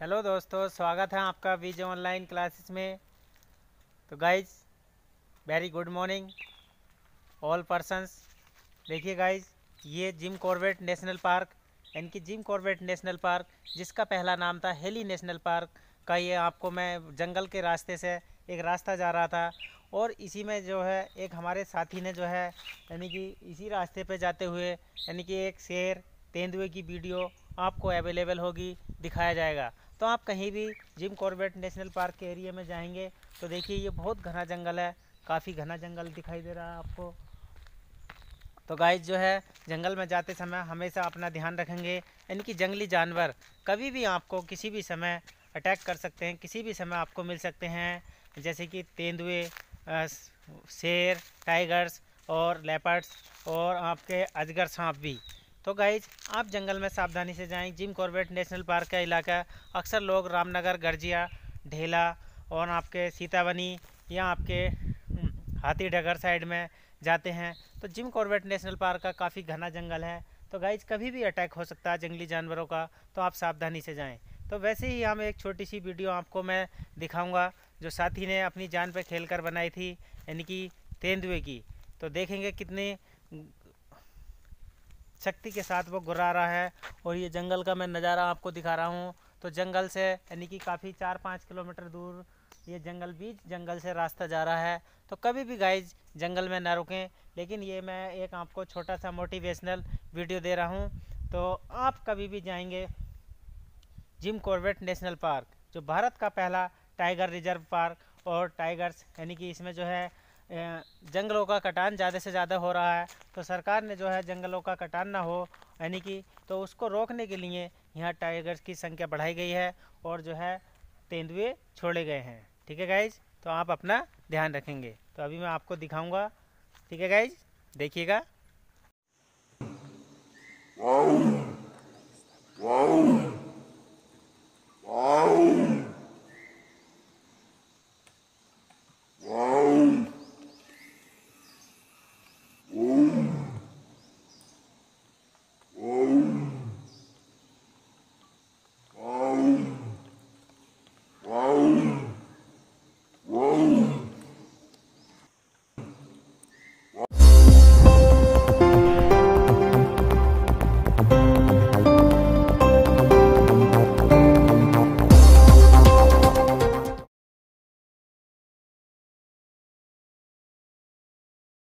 hello दोस्तों स्वागत है आपका वीजे ऑनलाइन क्लासेस में तो guys very good morning all persons देखिए गाइज ये जिम कॉर्बेट नेशनल पार्क यानी कि जिम कॉर्बेट नेशनल पार्क जिसका पहला नाम था हेली नेशनल पार्क का ये आपको मैं जंगल के रास्ते से एक रास्ता जा रहा था और इसी में जो है एक हमारे साथी ने जो है यानी कि इसी रास्ते पर जाते हुए यानी कि एक शेर तेंदुए की वीडियो आपको अवेलेबल होगी दिखाया जाएगा तो आप कहीं भी जिम कॉर्बेट नेशनल पार्क के एरिया में जाएंगे तो देखिए ये बहुत घना जंगल है काफ़ी घना जंगल दिखाई दे रहा है आपको तो गाइस जो है जंगल में जाते समय हमेशा अपना ध्यान रखेंगे इनकी जंगली जानवर कभी भी आपको किसी भी समय अटैक कर सकते हैं किसी भी समय आपको मिल सकते हैं जैसे कि तेंदुए शेर टाइगर्स और लेपर्ड्स और आपके अजगर सांप भी तो गाइज आप जंगल में सावधानी से जाएं जिम कॉर्बेट नेशनल पार्क का इलाका अक्सर लोग रामनगर गर्जिया ढेला और आपके सीतावनी या आपके हम्म, हाथी डगर साइड में जाते हैं तो जिम कॉर्बेट नेशनल पार्क का काफ़ी घना जंगल है तो गाइज कभी भी अटैक हो सकता है जंगली जानवरों का तो आप सावधानी से जाएँ तो वैसे ही हम एक छोटी सी वीडियो आपको मैं दिखाऊँगा जो साथी ने अपनी जान पर खेल कर बनाई थी यानी कि तेंदुए की तो देखेंगे कितने शक्ति के साथ वो घुरा रहा है और ये जंगल का मैं नज़ारा आपको दिखा रहा हूँ तो जंगल से यानी कि काफ़ी चार पाँच किलोमीटर दूर ये जंगल बीच जंगल से रास्ता जा रहा है तो कभी भी गाइज जंगल में ना रुकें लेकिन ये मैं एक आपको छोटा सा मोटिवेशनल वीडियो दे रहा हूँ तो आप कभी भी जाएंगे जिम कॉर्बेट नेशनल पार्क जो भारत का पहला टाइगर रिजर्व पार्क और टाइगर्स यानी कि इसमें जो है जंगलों का कटान ज़्यादा से ज़्यादा हो रहा है तो सरकार ने जो है जंगलों का कटान ना हो यानी कि तो उसको रोकने के लिए यहाँ टाइगर्स की संख्या बढ़ाई गई है और जो है तेंदुए छोड़े गए हैं ठीक है गाइज तो आप अपना ध्यान रखेंगे तो अभी मैं आपको दिखाऊंगा ठीक है गाइज देखिएगा